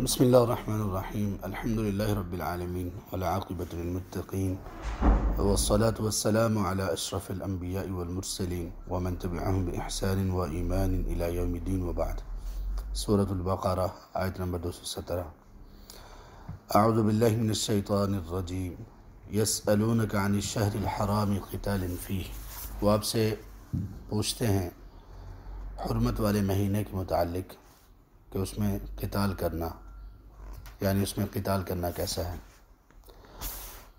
بسم الله الرحمن الرحيم الحمد لله رب العالمين والعاقبة للمتقين والصلاة والسلام على أشرف الأنبياء والمرسلين ومن تبعهم بإحسان وإيمان إلى يوم الدين وبعد سورة البقرة آية نمبر 217 أعوذ بالله من الشيطان الرجيم يسألونك عن الشهر الحرام قتال فيه وآپ سے پوچھتے ہیں حرمت والے مہینے کے متعلق کہ اس میں قتال کرنا یعنی اس میں قتال کرنا کیسا ہے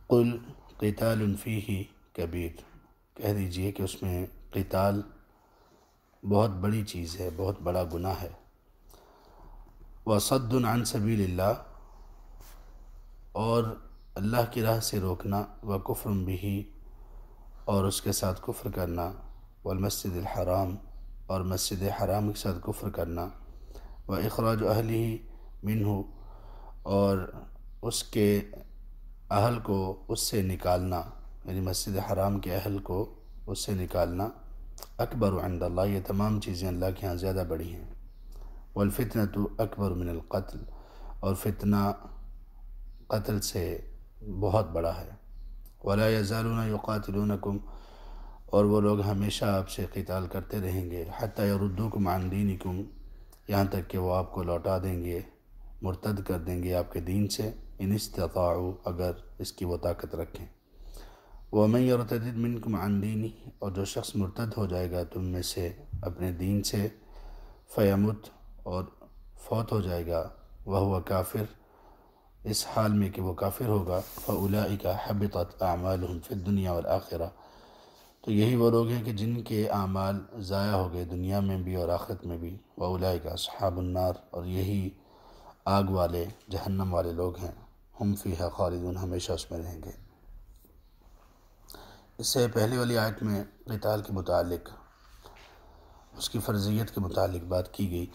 قل قتال انفی ہی کبیر کہہ دیجئے کہ اس میں قتال بہت بڑی چیز ہے بہت بڑا گناہ ہے عن سبیل اللہ اور اللہ کی راہ سے روکنا و بھی اور اس کے ساتھ کفر کرنا والمسجد الحرام اور مسجد حرام کے ساتھ کفر کرنا و اخراج اہلی منہ اور اس کے اہل کو اس سے نکالنا یعنی مسجد حرام کے اہل کو اس سے نکالنا اکبر عند اللہ یہ تمام چیزیں اللہ کے ہاں زیادہ بڑی ہیں والفتنة تو اکبر من القتل اور فتنہ قتل سے بہت بڑا ہے یزالون یقاتلونکم اور وہ لوگ ہمیشہ آپ سے قتال کرتے رہیں گے حتیٰ اردو عن معندینکم یہاں تک کہ وہ آپ کو لوٹا دیں گے مرتد کر دیں گے آپ کے دین سے ان اِستفاؤ اگر اس کی وہ طاقت رکھیں وہ میں یاتدین کو معندینی اور جو شخص مرتد ہو جائے گا تم میں سے اپنے دین سے فیمت اور فوت ہو جائے گا وہ ہوا کافر اس حال میں کہ وہ کافر ہوگا فَأُولَئِكَ کا أَعْمَالُهُمْ اعمال الدُّنْيَا فر دنیا اور آخرہ تو یہی وہ لوگ ہیں کہ جن کے اعمال ضائع ہو گئے دنیا میں بھی اور آخرت میں بھی وَأُولَئِكَ أَصْحَابُ النَّارِ النار اور یہی آگ والے جہنم والے لوگ ہیں ہم فی ہے خالدون ہمیشہ اس میں رہیں گے اس سے پہلے والی آیت میں قتال کے متعلق اس کی فرضیت کے متعلق بات کی گئی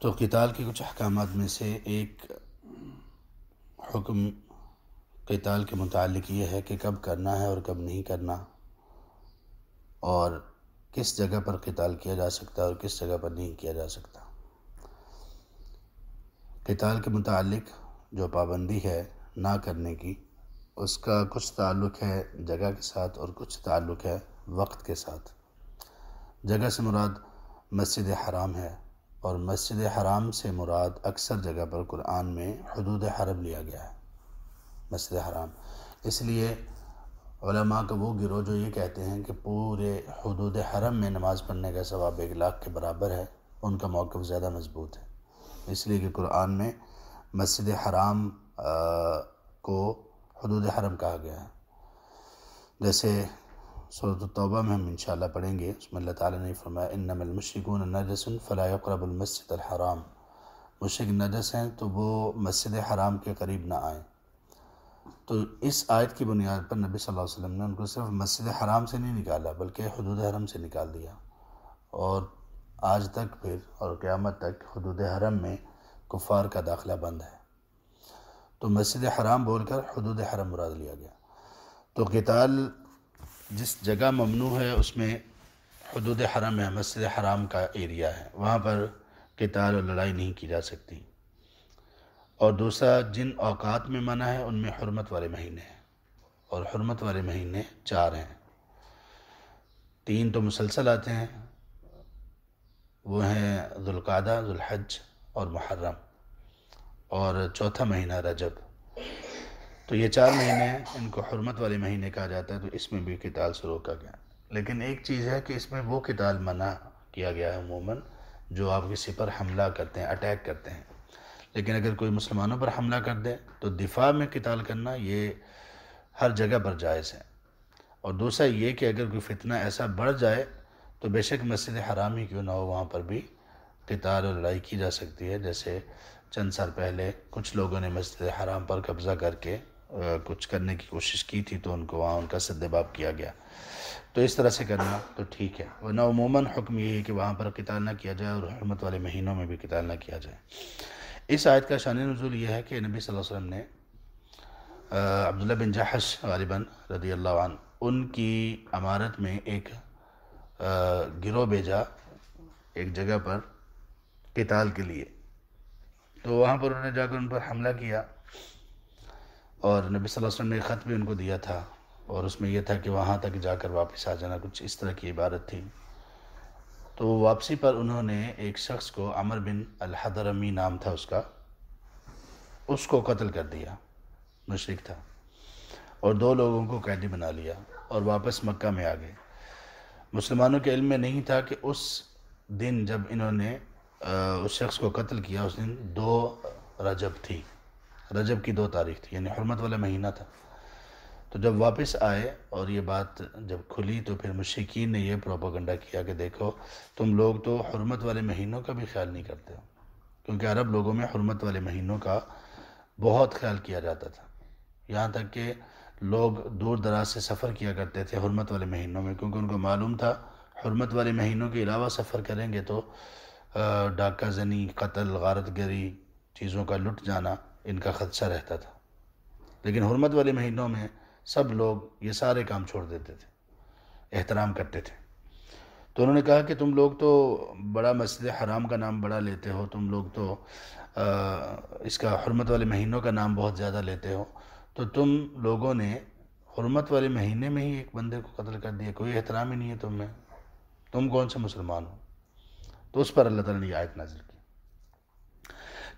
تو قتال کے کچھ احکامات میں سے ایک حکم قتال کے متعلق یہ ہے کہ کب کرنا ہے اور کب نہیں کرنا اور کس جگہ پر قتال کیا جا سکتا ہے اور کس جگہ پر نہیں کیا جا سکتا قتال کے متعلق جو پابندی ہے نہ کرنے کی اس کا کچھ تعلق ہے جگہ کے ساتھ اور کچھ تعلق ہے وقت کے ساتھ جگہ سے مراد مسجد حرام ہے اور مسجد حرام سے مراد اکثر جگہ پر قرآن میں حدود حرم لیا گیا ہے مسجد حرام اس لیے علماء کا وہ گروہ جو یہ کہتے ہیں کہ پورے حدود حرم میں نماز پڑھنے کا ثواب ایک لاکھ کے برابر ہے ان کا موقف زیادہ مضبوط ہے اس لیے کہ قرآن میں مسجد حرام کو حدود حرم کہا گیا ہے جیسے صورت التوبہ میں ہم انشاءاللہ پڑھیں گے اس میں اللہ تعالیٰ نے انم فلا يقرب المسجد الحرام مشرق نجس ہیں تو وہ مسجد حرام کے قریب نہ آئیں تو اس آیت کی بنیاد پر نبی صلی اللہ علیہ وسلم نے ان کو صرف مسجد حرام سے نہیں نکالا بلکہ حدود حرم سے نکال دیا اور آج تک پھر اور قیامت تک حدود حرم میں کفار کا داخلہ بند ہے تو مسجد حرام بول کر حدود حرم مراد لیا گیا تو قتال جس جگہ ممنوع ہے اس میں حدود حرم ہے مسجد حرام کا ایریا ہے وہاں پر قتال اور لڑائی نہیں کی جا سکتی اور دوسرا جن اوقات میں منع ہے ان میں حرمت والے مہینے ہیں اور حرمت والے مہینے چار ہیں تین تو مسلسل آتے ہیں وہ ہیں ذوالقعدہ ذوالحج اور محرم اور چوتھا مہینہ رجب تو یہ چار مہینے ان کو حرمت والے مہینے کہا جاتا ہے تو اس میں بھی کتال سے روکا گیا لیکن ایک چیز ہے کہ اس میں وہ قتال منع کیا گیا ہے عموماً جو آپ کسی پر حملہ کرتے ہیں اٹیک کرتے ہیں لیکن اگر کوئی مسلمانوں پر حملہ کر دے تو دفاع میں کتال کرنا یہ ہر جگہ پر جائز ہے اور دوسرا یہ کہ اگر کوئی فتنہ ایسا بڑھ جائے تو بے شک مسجد حرام ہی کیوں نہ ہو وہاں پر بھی قتال اور لڑائی کی جا سکتی ہے جیسے چند سال پہلے کچھ لوگوں نے مسجد حرام پر قبضہ کر کے کچھ کرنے کی کوشش کی تھی تو ان کو وہاں ان کا سدباب کیا گیا تو اس طرح سے کرنا تو ٹھیک ہے ورنہ عموماً حکم یہ ہے کہ وہاں پر قتال نہ کیا جائے اور حرمت والے مہینوں میں بھی قتال نہ کیا جائے اس آیت کا شان نزول یہ ہے کہ نبی صلی اللہ علیہ وسلم نے عبداللہ بن جہش غالباً رضی اللہ عنہ ان کی عمارت میں ایک گروہ بھیجا ایک جگہ پر کتال کے لیے تو وہاں پر انہوں نے جا کر ان پر حملہ کیا اور نبی صلی اللہ علیہ وسلم نے خط بھی ان کو دیا تھا اور اس میں یہ تھا کہ وہاں تک جا کر واپس آ جانا کچھ اس طرح کی عبارت تھی تو واپسی پر انہوں نے ایک شخص کو عمر بن الحدرمی نام تھا اس کا اس کو قتل کر دیا مشرق تھا اور دو لوگوں کو قیدی بنا لیا اور واپس مکہ میں آ گئے مسلمانوں کے علم میں نہیں تھا کہ اس دن جب انہوں نے اس شخص کو قتل کیا اس دن دو رجب تھی رجب کی دو تاریخ تھی یعنی حرمت والا مہینہ تھا تو جب واپس آئے اور یہ بات جب کھلی تو پھر مشرقین نے یہ پروپاگنڈا کیا کہ دیکھو تم لوگ تو حرمت والے مہینوں کا بھی خیال نہیں کرتے کیونکہ عرب لوگوں میں حرمت والے مہینوں کا بہت خیال کیا جاتا تھا یہاں تک کہ لوگ دور دراز سے سفر کیا کرتے تھے حرمت والے مہینوں میں کیونکہ ان کو معلوم تھا حرمت والے مہینوں کے علاوہ سفر کریں گے تو ڈاکہ زنی قتل غارت گری چیزوں کا لٹ جانا ان کا خدشہ رہتا تھا لیکن حرمت والے مہینوں میں سب لوگ یہ سارے کام چھوڑ دیتے تھے احترام کرتے تھے تو انہوں نے کہا کہ تم لوگ تو بڑا مسجد حرام کا نام بڑا لیتے ہو تم لوگ تو اس کا حرمت والے مہینوں کا نام بہت زیادہ لیتے ہو تو تم لوگوں نے حرمت والے مہینے میں ہی ایک بندے کو قتل کر دیا کوئی احترام ہی نہیں ہے تم میں تم کون سے مسلمان ہو تو اس پر اللہ تعالیٰ نے آیت نازل کی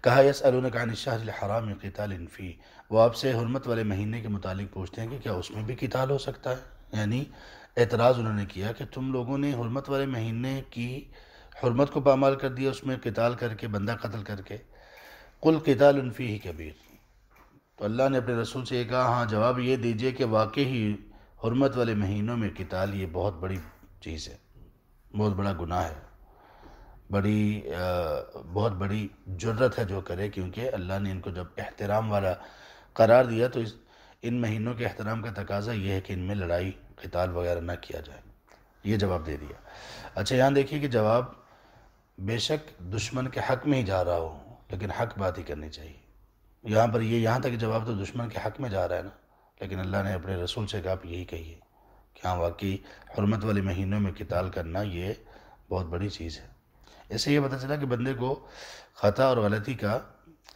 کہا یس الحرام حرام انفی وہ آپ سے حرمت والے مہینے کے متعلق پوچھتے ہیں کہ کیا اس میں بھی کتال ہو سکتا ہے یعنی اعتراض انہوں نے کیا کہ تم لوگوں نے حرمت والے مہینے کی حرمت کو پامال کر دیا اس میں قتال کر کے بندہ قتل کر کے کل قتال انفی ہی کبیر تو اللہ نے اپنے رسول سے یہ کہا ہاں جواب یہ دیجئے کہ واقعی حرمت والے مہینوں میں قتال یہ بہت بڑی چیز ہے بہت بڑا گناہ ہے بڑی بہت بڑی جرت ہے جو کرے کیونکہ اللہ نے ان کو جب احترام والا قرار دیا تو اس ان مہینوں کے احترام کا تقاضا یہ ہے کہ ان میں لڑائی قتال وغیرہ نہ کیا جائے یہ جواب دے دیا اچھا یہاں دیکھیے کہ جواب بے شک دشمن کے حق میں ہی جا رہا ہو لیکن حق بات ہی کرنی چاہیے یہاں پر یہ یہاں تک جواب تو دشمن کے حق میں جا رہا ہے نا لیکن اللہ نے اپنے رسول سے کہا آپ یہی کہیے کہ ہاں واقعی حرمت والے مہینوں میں کتال کرنا یہ بہت بڑی چیز ہے اس سے یہ پتہ چلا کہ بندے کو خطا اور غلطی کا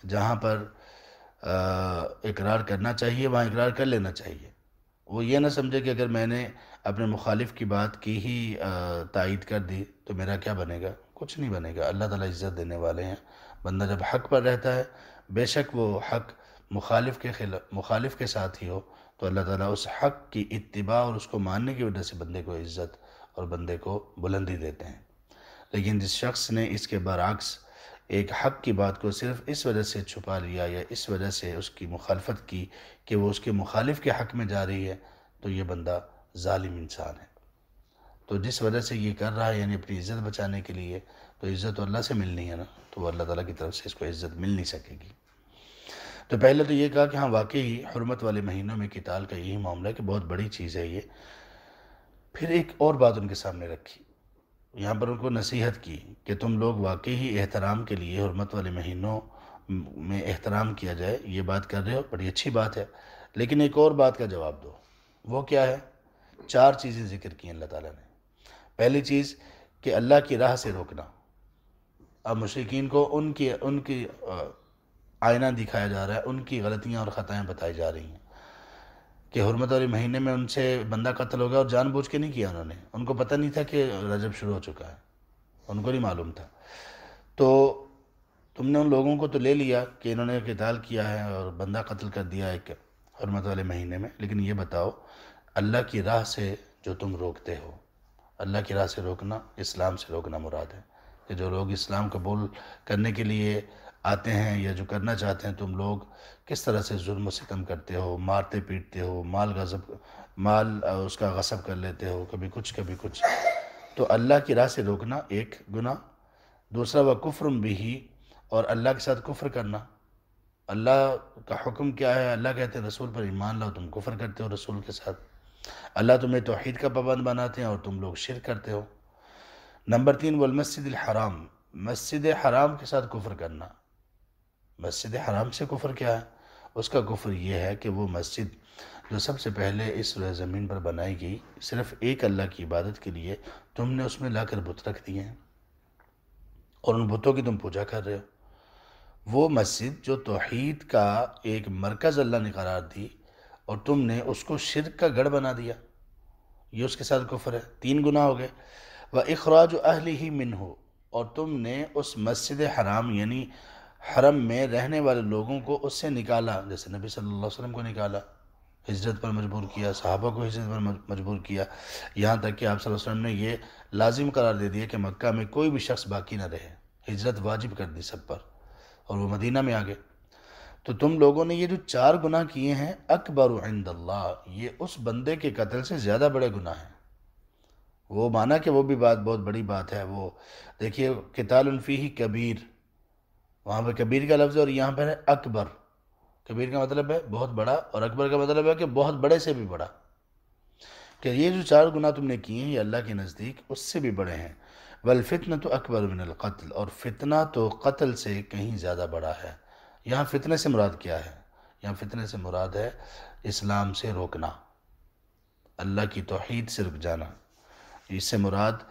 جہاں پر اقرار کرنا چاہیے وہاں اقرار کر لینا چاہیے وہ یہ نہ سمجھے کہ اگر میں نے اپنے مخالف کی بات کی ہی تائید کر دی تو میرا کیا بنے گا کچھ نہیں بنے گا اللہ تعالیٰ عزت دینے والے ہیں بندہ جب حق پر رہتا ہے بے شک وہ حق مخالف کے خلاف مخالف کے ساتھ ہی ہو تو اللہ تعالیٰ اس حق کی اتباع اور اس کو ماننے کی وجہ سے بندے کو عزت اور بندے کو بلندی دیتے ہیں لیکن جس شخص نے اس کے برعکس ایک حق کی بات کو صرف اس وجہ سے چھپا لیا یا اس وجہ سے اس کی مخالفت کی کہ وہ اس کے مخالف کے حق میں جا رہی ہے تو یہ بندہ ظالم انسان ہے تو جس وجہ سے یہ کر رہا ہے یعنی اپنی عزت بچانے کے لیے تو عزت اللہ سے ملنی ہے نا تو وہ اللہ تعالیٰ کی طرف سے اس کو عزت مل نہیں سکے گی تو پہلے تو یہ کہا کہ ہاں واقعی حرمت والے مہینوں میں کتال کا یہی معاملہ ہے کہ بہت بڑی چیز ہے یہ پھر ایک اور بات ان کے سامنے رکھی یہاں پر ان کو نصیحت کی کہ تم لوگ واقعی احترام کے لیے حرمت والے مہینوں میں احترام کیا جائے یہ بات کر رہے ہو بڑی اچھی بات ہے لیکن ایک اور بات کا جواب دو وہ کیا ہے چار چیزیں ذکر ہیں اللہ تعالیٰ نے پہلی چیز کہ اللہ کی راہ سے روکنا اب مشرقین کو ان کی ان کی آئینہ دکھایا جا رہا ہے ان کی غلطیاں اور خطائیں بتائی جا رہی ہیں کہ حرمت والے مہینے میں ان سے بندہ قتل ہو گیا اور جان بوجھ کے نہیں کیا انہوں نے ان کو پتہ نہیں تھا کہ رجب شروع ہو چکا ہے ان کو نہیں معلوم تھا تو تم نے ان لوگوں کو تو لے لیا کہ انہوں نے قتال کیا ہے اور بندہ قتل کر دیا ایک حرمت والے مہینے میں لیکن یہ بتاؤ اللہ کی راہ سے جو تم روکتے ہو اللہ کی راہ سے روکنا اسلام سے روکنا مراد ہے کہ جو لوگ اسلام قبول کرنے کے لیے آتے ہیں یا جو کرنا چاہتے ہیں تم لوگ کس طرح سے ظلم و ستم کرتے ہو مارتے پیٹتے ہو مال غذب مال اس کا غصب کر لیتے ہو کبھی کچھ کبھی کچھ تو اللہ کی راہ سے روکنا ایک گناہ دوسرا وہ کفرم بھی اور اللہ کے ساتھ کفر کرنا اللہ کا حکم کیا ہے اللہ کہتے ہیں رسول پر ایمان لاؤ تم کفر کرتے ہو رسول کے ساتھ اللہ تمہیں توحید کا پابند بناتے ہیں اور تم لوگ شرک کرتے ہو نمبر تین وہ المسجد الحرام مسجد حرام کے ساتھ کفر کرنا مسجد حرام سے کفر کیا ہے اس کا کفر یہ ہے کہ وہ مسجد جو سب سے پہلے اس زمین پر بنائی گئی صرف ایک اللہ کی عبادت کے لیے تم نے اس میں لا کر بت رکھ دیے ہیں اور ان بتوں کی تم پوجا کر رہے ہو وہ مسجد جو توحید کا ایک مرکز اللہ نے قرار دی اور تم نے اس کو شرک کا گڑھ بنا دیا یہ اس کے ساتھ کفر ہے تین گناہ ہو گئے وہ اخراج اہل ہی من ہو اور تم نے اس مسجد حرام یعنی حرم میں رہنے والے لوگوں کو اس سے نکالا جیسے نبی صلی اللہ علیہ وسلم کو نکالا ہجرت پر مجبور کیا صحابہ کو حجرت پر مجبور کیا یہاں تک کہ آپ صلی اللہ علیہ وسلم نے یہ لازم قرار دے دیا کہ مکہ میں کوئی بھی شخص باقی نہ رہے حجرت واجب کر دی سب پر اور وہ مدینہ میں آ گئے تو تم لوگوں نے یہ جو چار گناہ کیے ہیں اکبر عند اللہ یہ اس بندے کے قتل سے زیادہ بڑے گناہ ہیں وہ مانا کہ وہ بھی بات بہت بڑی بات ہے وہ دیکھیے کتال الفی کبیر وہاں پہ کبیر کا لفظ ہے اور یہاں پہ ہے اکبر کبیر کا مطلب ہے بہت بڑا اور اکبر کا مطلب ہے کہ بہت بڑے سے بھی بڑا کہ یہ جو چار گناہ تم نے کیے ہیں یہ اللہ کے نزدیک اس سے بھی بڑے ہیں بل تو اکبر من القتل اور فتنہ تو قتل سے کہیں زیادہ بڑا ہے یہاں فتنے سے مراد کیا ہے یہاں فتنے سے مراد ہے اسلام سے روکنا اللہ کی توحید سے رک جانا اس سے مراد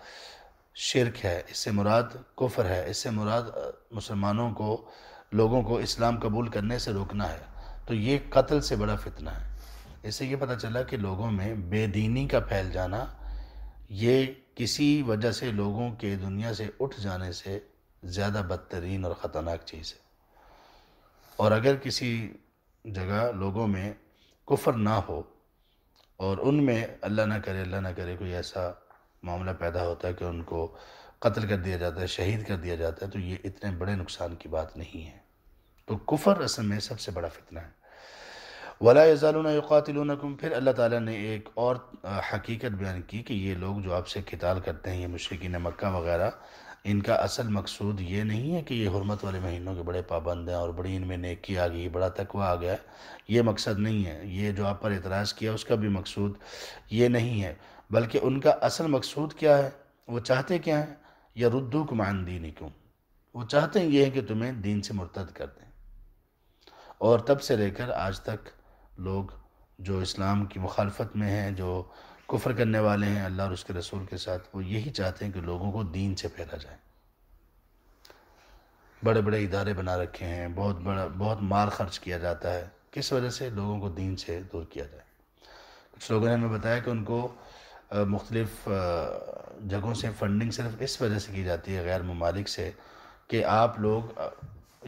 شرک ہے اس سے مراد کفر ہے اس سے مراد مسلمانوں کو لوگوں کو اسلام قبول کرنے سے روکنا ہے تو یہ قتل سے بڑا فتنہ ہے اس سے یہ پتہ چلا کہ لوگوں میں بے دینی کا پھیل جانا یہ کسی وجہ سے لوگوں کے دنیا سے اٹھ جانے سے زیادہ بدترین اور خطرناک چیز ہے اور اگر کسی جگہ لوگوں میں کفر نہ ہو اور ان میں اللہ نہ کرے اللہ نہ کرے کوئی ایسا معاملہ پیدا ہوتا ہے کہ ان کو قتل کر دیا جاتا ہے شہید کر دیا جاتا ہے تو یہ اتنے بڑے نقصان کی بات نہیں ہے تو کفر اصل میں سب سے بڑا فتنہ ہے یزالون یقاتلونکم پھر اللہ تعالیٰ نے ایک اور حقیقت بیان کی کہ یہ لوگ جو آپ سے کتال کرتے ہیں یہ مشرقین مکہ وغیرہ ان کا اصل مقصود یہ نہیں ہے کہ یہ حرمت والے مہینوں کے بڑے پابند ہیں اور بڑی ان میں نیکی آ گئی بڑا تقوی آ گیا یہ مقصد نہیں ہے یہ جو آپ پر اعتراض کیا اس کا بھی مقصود یہ نہیں ہے بلکہ ان کا اصل مقصود کیا ہے وہ چاہتے کیا ہیں یا ردو کم آندین کیوں وہ چاہتے ہیں یہ ہے کہ تمہیں دین سے مرتد کر دیں اور تب سے لے کر آج تک لوگ جو اسلام کی مخالفت میں ہیں جو کفر کرنے والے ہیں اللہ اور اس کے رسول کے ساتھ وہ یہی چاہتے ہیں کہ لوگوں کو دین سے پھیلا جائے بڑے بڑے ادارے بنا رکھے ہیں بہت بڑا بہت مار خرچ کیا جاتا ہے کس وجہ سے لوگوں کو دین سے دور کیا جائے کچھ لوگوں نے ہمیں بتایا کہ ان کو مختلف جگہوں سے فنڈنگ صرف اس وجہ سے کی جاتی ہے غیر ممالک سے کہ آپ لوگ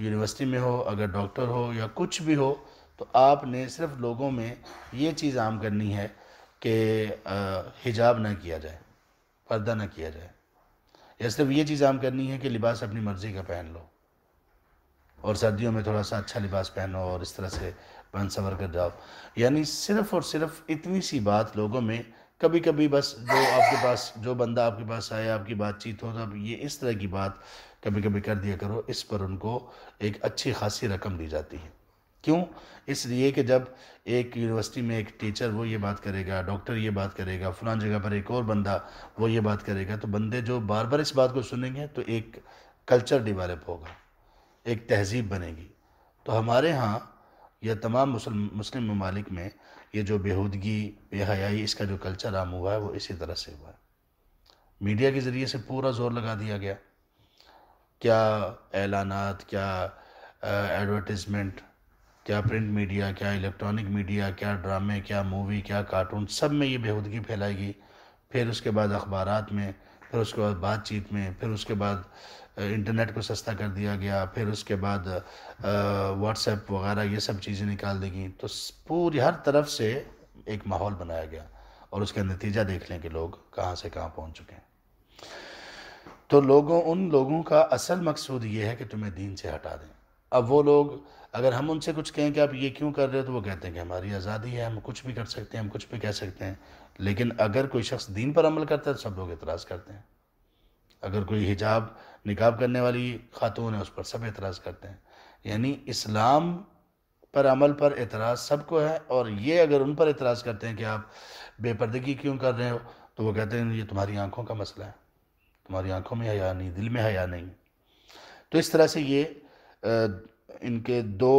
یونیورسٹی میں ہو اگر ڈاکٹر ہو یا کچھ بھی ہو تو آپ نے صرف لوگوں میں یہ چیز عام کرنی ہے کہ حجاب نہ کیا جائے پردہ نہ کیا جائے یا صرف یہ چیز عام کرنی ہے کہ لباس اپنی مرضی کا پہن لو اور سردیوں میں تھوڑا سا اچھا لباس پہنو اور اس طرح سے بن سور کر جاؤ یعنی صرف اور صرف اتنی سی بات لوگوں میں کبھی کبھی بس جو آپ کے پاس جو بندہ آپ کے پاس آئے آپ کی بات چیت ہو تو یہ اس طرح کی بات کبھی کبھی کر دیا کرو اس پر ان کو ایک اچھی خاصی رقم دی جاتی ہے کیوں اس لیے کہ جب ایک یونیورسٹی میں ایک ٹیچر وہ یہ بات کرے گا ڈاکٹر یہ بات کرے گا فلان جگہ پر ایک اور بندہ وہ یہ بات کرے گا تو بندے جو بار بار اس بات کو سنیں گے تو ایک کلچر ڈیولپ ہوگا ایک تہذیب بنے گی تو ہمارے ہاں یا تمام مسلم مسلم ممالک میں یہ جو بےودگی بے حیائی اس کا جو کلچر عام ہوا ہے وہ اسی طرح سے ہوا ہے میڈیا کے ذریعے سے پورا زور لگا دیا گیا کیا اعلانات کیا ایڈورٹیزمنٹ کیا پرنٹ میڈیا کیا الیکٹرانک میڈیا کیا ڈرامے کیا مووی کیا کارٹون سب میں یہ بےہودگی پھیلائی گئی پھر اس کے بعد اخبارات میں پھر اس کے بعد بات چیت میں پھر اس کے بعد انٹرنیٹ کو سستا کر دیا گیا پھر اس کے بعد واٹس ایپ وغیرہ یہ سب چیزیں نکال دی گئیں تو پوری ہر طرف سے ایک ماحول بنایا گیا اور اس کا نتیجہ دیکھ لیں کہ لوگ کہاں سے کہاں پہنچ چکے ہیں تو لوگوں ان لوگوں کا اصل مقصود یہ ہے کہ تمہیں دین سے ہٹا دیں اب وہ لوگ اگر ہم ان سے کچھ کہیں کہ آپ یہ کیوں کر رہے تو وہ کہتے ہیں کہ ہماری آزادی ہے ہم کچھ بھی کر سکتے ہیں ہم کچھ بھی کہہ سکتے ہیں لیکن اگر کوئی شخص دین پر عمل کرتا ہے تو سب لوگ اعتراض کرتے ہیں اگر کوئی حجاب نکاب کرنے والی خاتون ہے اس پر سب اعتراض کرتے ہیں یعنی اسلام پر عمل پر اعتراض سب کو ہے اور یہ اگر ان پر اعتراض کرتے ہیں کہ آپ بے پردگی کیوں کر رہے ہو تو وہ کہتے ہیں یہ تمہاری آنکھوں کا مسئلہ ہے تمہاری آنکھوں میں حیا نہیں دل میں حیا نہیں تو اس طرح سے یہ ان کے دو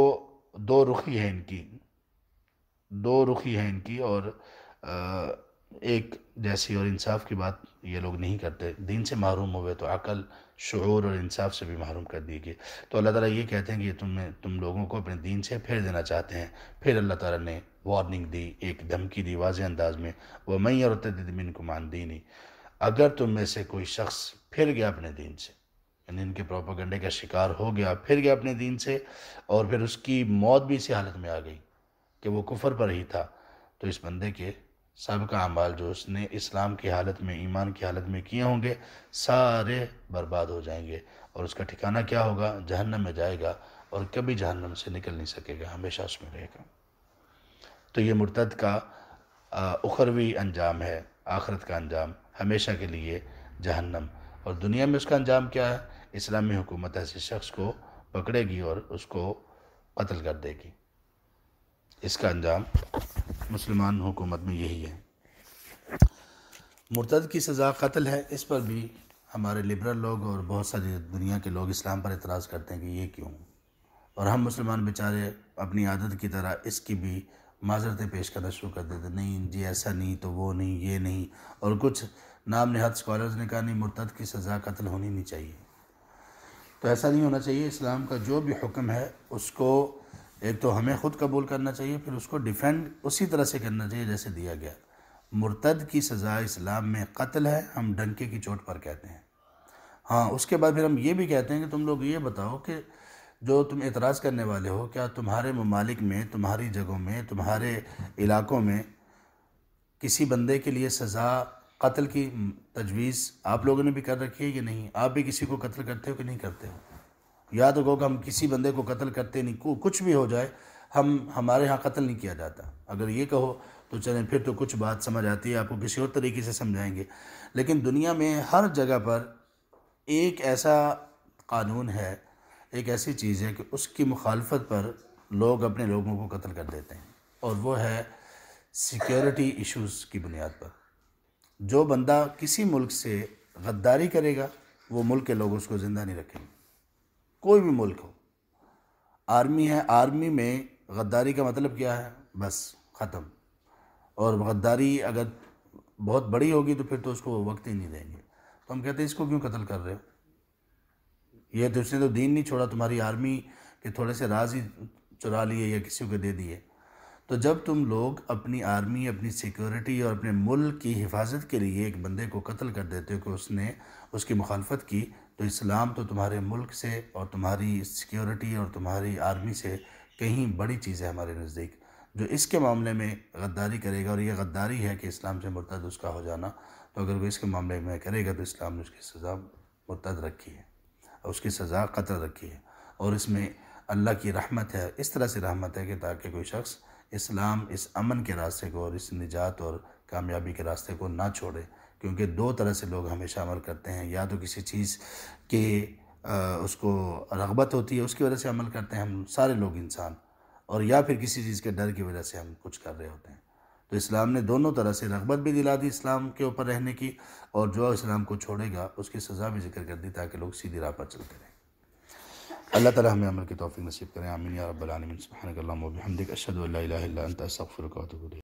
دو رخی ہیں ان کی دو رخی ہیں ان کی اور ایک جیسی اور انصاف کی بات یہ لوگ نہیں کرتے دین سے محروم ہوئے تو عقل شعور اور انصاف سے بھی محروم کر گئے تو اللہ تعالیٰ یہ کہتے ہیں کہ تم تم لوگوں کو اپنے دین سے پھیر دینا چاہتے ہیں پھر اللہ تعالیٰ نے وارننگ دی ایک دھمکی دی واضح انداز میں وہ میں اور تدمین کو مان دینی اگر تم میں سے کوئی شخص پھر گیا اپنے دین سے یعنی ان کے پروپاگنڈے کا شکار ہو گیا پھر گیا اپنے دین سے اور پھر اس کی موت بھی اسی حالت میں آ گئی کہ وہ کفر پر ہی تھا تو اس بندے کے سب کا اعمال جو اس نے اسلام کی حالت میں ایمان کی حالت میں کیے ہوں گے سارے برباد ہو جائیں گے اور اس کا ٹھکانہ کیا ہوگا جہنم میں جائے گا اور کبھی جہنم سے نکل نہیں سکے گا ہمیشہ اس میں رہے گا تو یہ مرتد کا اخروی انجام ہے آخرت کا انجام ہمیشہ کے لیے جہنم اور دنیا میں اس کا انجام کیا ہے اسلامی حکومت ایسے شخص کو پکڑے گی اور اس کو قتل کر دے گی اس کا انجام مسلمان حکومت میں یہی ہے مرتد کی سزا قتل ہے اس پر بھی ہمارے لبرل لوگ اور بہت ساری دنیا کے لوگ اسلام پر اعتراض کرتے ہیں کہ یہ کیوں اور ہم مسلمان بیچارے اپنی عادت کی طرح اس کی بھی معذرتیں پیش کرنا شروع کر دیتے نہیں جی ایسا نہیں تو وہ نہیں یہ نہیں اور کچھ نام نہاد اسکالرز نے کہا نہیں مرتد کی سزا قتل ہونی نہیں چاہیے تو ایسا نہیں ہونا چاہیے اسلام کا جو بھی حکم ہے اس کو ایک تو ہمیں خود قبول کرنا چاہیے پھر اس کو ڈیفینڈ اسی طرح سے کرنا چاہیے جیسے دیا گیا مرتد کی سزا اسلام میں قتل ہے ہم ڈنکے کی چوٹ پر کہتے ہیں ہاں اس کے بعد پھر ہم یہ بھی کہتے ہیں کہ تم لوگ یہ بتاؤ کہ جو تم اعتراض کرنے والے ہو کیا تمہارے ممالک میں تمہاری جگہوں میں تمہارے علاقوں میں کسی بندے کے لیے سزا قتل کی تجویز آپ لوگوں نے بھی کر رکھی ہے کہ نہیں آپ بھی کسی کو قتل کرتے ہو کہ نہیں کرتے ہو یاد گو کہ ہم کسی بندے کو قتل کرتے نہیں کچھ بھی ہو جائے ہم ہمارے ہاں قتل نہیں کیا جاتا اگر یہ کہو تو چلیں پھر تو کچھ بات سمجھ آتی ہے آپ کو کسی اور طریقے سے سمجھائیں گے لیکن دنیا میں ہر جگہ پر ایک ایسا قانون ہے ایک ایسی چیز ہے کہ اس کی مخالفت پر لوگ اپنے لوگوں کو قتل کر دیتے ہیں اور وہ ہے سیکیورٹی ایشوز کی بنیاد پر جو بندہ کسی ملک سے غداری کرے گا وہ ملک کے لوگ اس کو زندہ نہیں رکھیں گے کوئی بھی ملک ہو آرمی ہے آرمی میں غداری کا مطلب کیا ہے بس ختم اور غداری اگر بہت بڑی ہوگی تو پھر تو اس کو وقت ہی نہیں دیں گے تو ہم کہتے ہیں اس کو کیوں قتل کر رہے ہو یہ تو اس نے تو دین نہیں چھوڑا تمہاری آرمی کے تھوڑے سے راز ہی چرا لیے یا کسی کو دے دیے تو جب تم لوگ اپنی آرمی اپنی سیکیورٹی اور اپنے ملک کی حفاظت کے لیے ایک بندے کو قتل کر دیتے ہو کہ اس نے اس کی مخالفت کی تو اسلام تو تمہارے ملک سے اور تمہاری سیکیورٹی اور تمہاری آرمی سے کہیں بڑی چیز ہے ہمارے نزدیک جو اس کے معاملے میں غداری کرے گا اور یہ غداری ہے کہ اسلام سے مرتد اس کا ہو جانا تو اگر وہ اس کے معاملے میں کرے گا تو اسلام نے اس کی سزا مرتد رکھی ہے اور اس کی سزا قطر رکھی ہے اور اس میں اللہ کی رحمت ہے اس طرح سے رحمت ہے کہ تاکہ کوئی شخص اسلام اس امن کے راستے کو اور اس نجات اور کامیابی کے راستے کو نہ چھوڑے کیونکہ دو طرح سے لوگ ہمیشہ عمل کرتے ہیں یا تو کسی چیز کے اس کو رغبت ہوتی ہے اس کی وجہ سے عمل کرتے ہیں ہم سارے لوگ انسان اور یا پھر کسی چیز کے ڈر کی وجہ سے ہم کچھ کر رہے ہوتے ہیں تو اسلام نے دونوں طرح سے رغبت بھی دلا دی اسلام کے اوپر رہنے کی اور جو اسلام کو چھوڑے گا اس کی سزا بھی ذکر کر دی تاکہ لوگ سیدھی راہ پر چلتے رہیں اللہ تعالیٰ ہمیں عمل کی توفیق نصیب کریں آمین یا رب العالمین سبحانک اللہ وبرحمد اشہدو اللہ تصّّرۃ اللہ